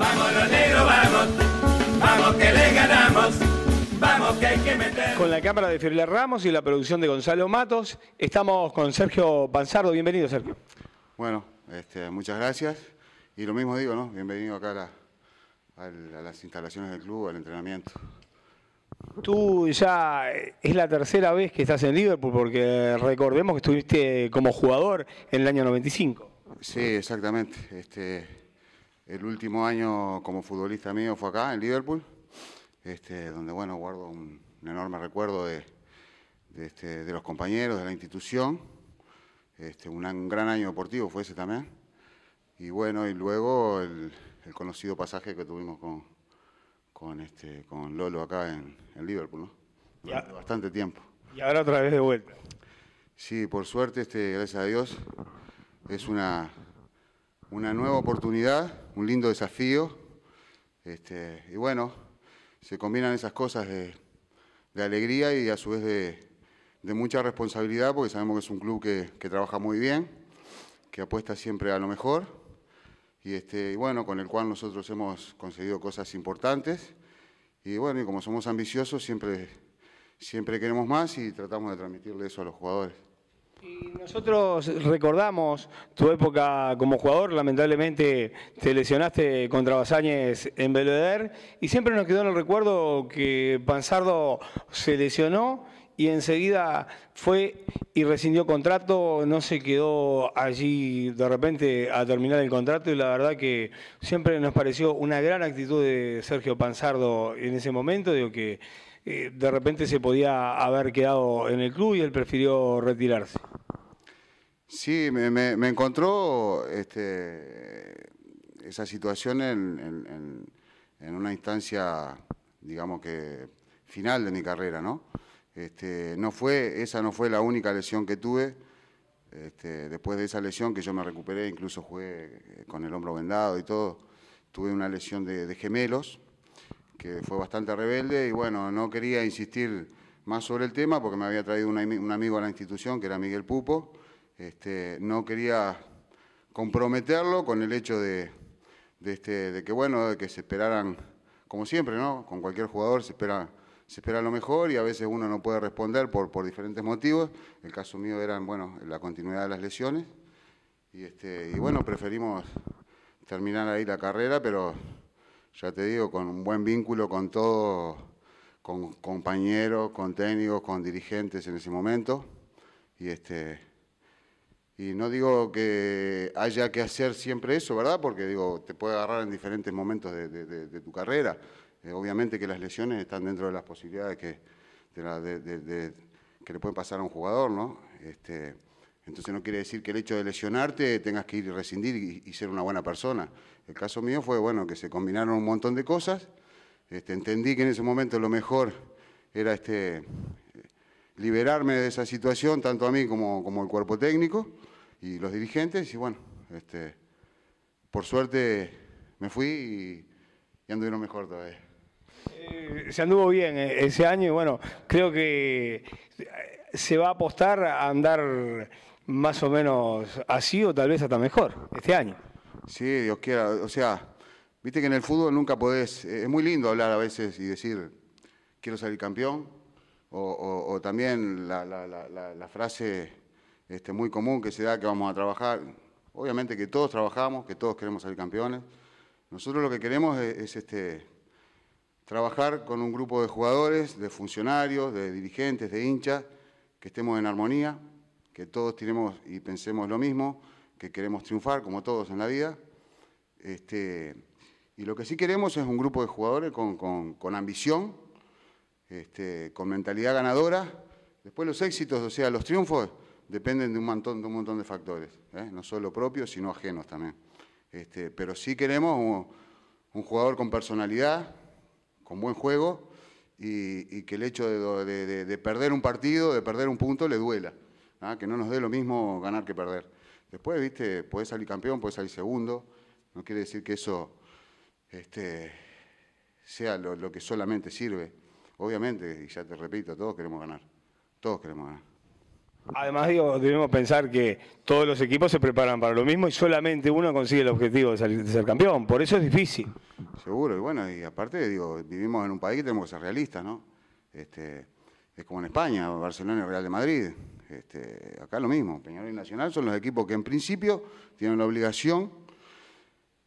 Vamos los negros, vamos. que le ganamos. Vamos que hay que meter. Con la cámara de Fiorella Ramos y la producción de Gonzalo Matos, estamos con Sergio Panzardo. Bienvenido, Sergio. Bueno, este, muchas gracias. Y lo mismo digo, ¿no? Bienvenido acá a, las instalaciones del club, al entrenamiento. Tú ya eh, es la tercera vez que estás en Liverpool, porque recordemos que estuviste como jugador en el año 95. Sí, exactamente. Este, el último año como futbolista mío fue acá, en Liverpool, este, donde bueno, guardo un, enorme recuerdo este, de, los compañeros, de la institución. Este, un, gran año deportivo fue ese también. Y bueno, y luego el, conocido pasaje que tuvimos con, con, este, Lolo acá en, Liverpool, ¿no? Durante bastante tiempo. Y ahora otra vez de vuelta. Sí, por suerte, este, gracias a Dios, es una, una nueva oportunidad un lindo desafío. Este, y bueno, se combinan esas cosas de, alegría y a su vez de, mucha responsabilidad, porque sabemos que es un club que, que, trabaja muy bien, que apuesta siempre a lo mejor, y, este, y bueno, con el cual nosotros hemos conseguido cosas importantes. Y bueno, y como somos ambiciosos, siempre, siempre queremos más y tratamos de transmitirle eso a los jugadores. Nosotros recordamos tu época como jugador, lamentablemente te lesionaste contra Basáñez en Belvedere y siempre nos quedó en el recuerdo que Panzardo se lesionó y enseguida fue y rescindió contrato, no se quedó allí de repente a terminar el contrato y la verdad que siempre nos pareció una gran actitud de Sergio Panzardo en ese momento, digo que eh, de repente se podía haber quedado en el club y él prefirió retirarse. Sí, me, encontró este, esa situación en, una instancia, digamos que final de mi carrera, ¿no? Este, no fue, esa no fue la única lesión que tuve. Este, después de esa lesión que yo me recuperé, incluso jugué con el hombro vendado y todo, tuve una lesión de, gemelos que fue bastante rebelde y bueno, no quería insistir más sobre el tema porque me había traído un amigo a la institución que era Miguel Pupo este, no quería comprometerlo con el hecho de, este, que, bueno, que se esperaran, como siempre, ¿no? Con cualquier jugador se espera, se espera lo mejor y a veces uno no puede responder por, por diferentes motivos. El caso mío era bueno, la continuidad de las lesiones. Y, este, y bueno, preferimos terminar ahí la carrera, pero ya te digo, con un buen vínculo con todo, con compañeros, con técnicos, con dirigentes en ese momento. Y este, y no digo que haya que hacer siempre eso, ¿verdad? Porque digo, te puede agarrar en diferentes momentos de, tu carrera. Eh, obviamente que las lesiones están dentro de las posibilidades que, que le pueden pasar a un jugador, ¿no? Este, entonces no quiere decir que el hecho de lesionarte tengas que ir y rescindir y, ser una buena persona. El caso mío fue, bueno, que se combinaron un montón de cosas. Este, entendí que en ese momento lo mejor era este, eh, liberarme de esa situación, tanto a mí como, como al cuerpo técnico y los dirigentes, y bueno, este, por suerte me fui y, anduvieron mejor todavía. Eh, se anduvo bien eh, ese año y bueno, creo que eh, se va a apostar a andar más o menos así o tal vez hasta mejor este año. Sí, Dios quiera, o sea, viste que en el fútbol nunca podés, es muy lindo hablar a veces y decir, quiero salir campeón, o, también la frase este, muy común que se da que vamos a trabajar. Obviamente que todos trabajamos, que todos queremos ser campeones. Nosotros lo que queremos es, este, trabajar con un grupo de jugadores, de funcionarios, de dirigentes, de hinchas, que estemos en armonía, que todos tenemos y pensemos lo mismo, que queremos triunfar como todos en la vida. Este, y lo que sí queremos es un grupo de jugadores con, con, con ambición, este, con mentalidad ganadora. Después los éxitos, o sea, los triunfos, dependen de un montón de, un montón de factores, ¿eh? no solo propios, sino ajenos también. Este, pero sí queremos un, jugador con personalidad, con buen juego, y, que el hecho de, perder un partido, de perder un punto, le duela. ¿ah? Que no nos dé lo mismo ganar que perder. Después, viste, puede salir campeón, puede salir segundo. No quiere decir que eso este, sea lo que solamente sirve. Obviamente, y ya te repito, todos queremos ganar. Todos queremos ganar. Además, digo, debemos pensar que todos los equipos se preparan para lo mismo y solamente uno consigue el objetivo de ser, campeón. Por eso es difícil. Seguro, y bueno, y aparte, digo, vivimos en un país que tenemos que ser realistas, ¿no? Este, es como en España, Barcelona y Real de Madrid. Este, acá lo mismo, Peñarol y Nacional son los equipos que en principio tienen la obligación,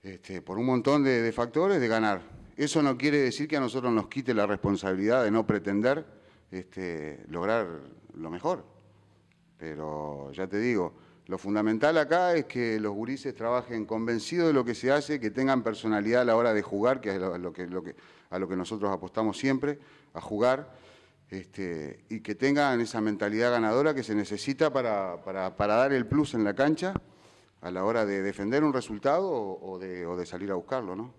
este, por un montón de, factores, de ganar. Eso no quiere decir que a nosotros nos quite la responsabilidad de no pretender lograr lo mejor. Pero ya te digo, lo fundamental acá es que los gurises trabajen convencidos de lo que se hace, que tengan personalidad a la hora de jugar, que es a lo que, a lo que nosotros apostamos siempre, a jugar, este, y que tengan esa mentalidad ganadora que se necesita para, para, dar el plus en la cancha a la hora de defender un resultado o, de, o de salir a buscarlo, ¿no?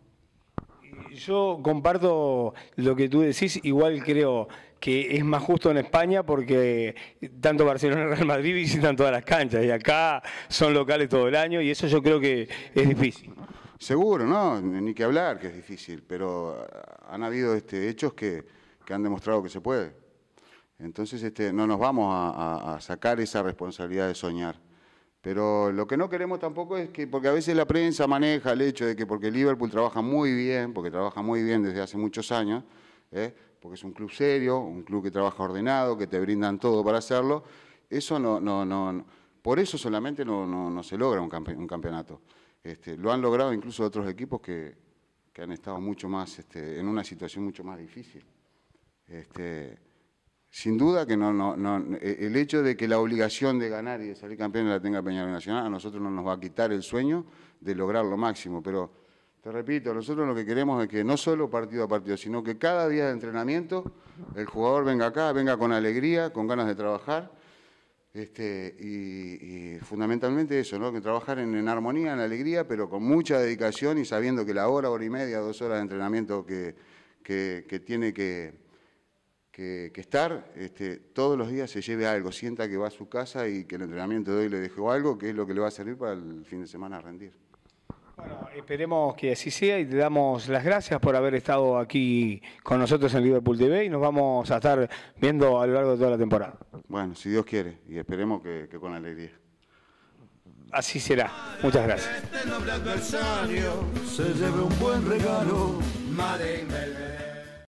Yo comparto lo que tú decís, igual creo que es más justo en España porque tanto Barcelona y Real Madrid visitan todas las canchas y acá son locales todo el año y eso yo creo que es difícil. Seguro, ¿no? Ni que hablar que es difícil, pero han habido este, hechos que, han demostrado que se puede. Entonces este, no nos vamos a sacar esa responsabilidad de soñar. Pero lo que no queremos tampoco es que, porque a veces la prensa maneja el hecho de que porque Liverpool trabaja muy bien, porque trabaja muy bien desde hace muchos años, ¿eh? porque es un club serio, un club que trabaja ordenado, que te brindan todo para hacerlo, eso no, no, no, por eso solamente no, se logra un, campeonato. Este, lo han logrado incluso otros equipos que, han estado mucho más, este, en una situación mucho más difícil. Este, sin duda que no, e, el hecho de que la obligación de ganar y de salir campeón la tenga Peñarol Nacional a nosotros no nos va a quitar el sueño de lograr lo máximo, pero te repito, nosotros lo que queremos es que no solo partido a partido, sino que cada día de entrenamiento el jugador venga acá, venga con alegría, con ganas de trabajar, este, y, fundamentalmente eso, ¿no? que trabajar en, armonía, en alegría, pero con mucha dedicación y sabiendo que la hora, hora y media, dos horas de entrenamiento que, que tiene que que, estar, este, todos los días se lleve algo, sienta que va a su casa y que el entrenamiento de hoy le dejó algo, que es lo que le va a servir para el fin de semana a rendir. Bueno, esperemos que así sea y te damos las gracias por haber estado aquí con nosotros en Liverpool TV y nos vamos a estar viendo a lo largo de toda la temporada. Bueno, si Dios quiere y esperemos que, que con alegría. Así será. Muchas gracias. Este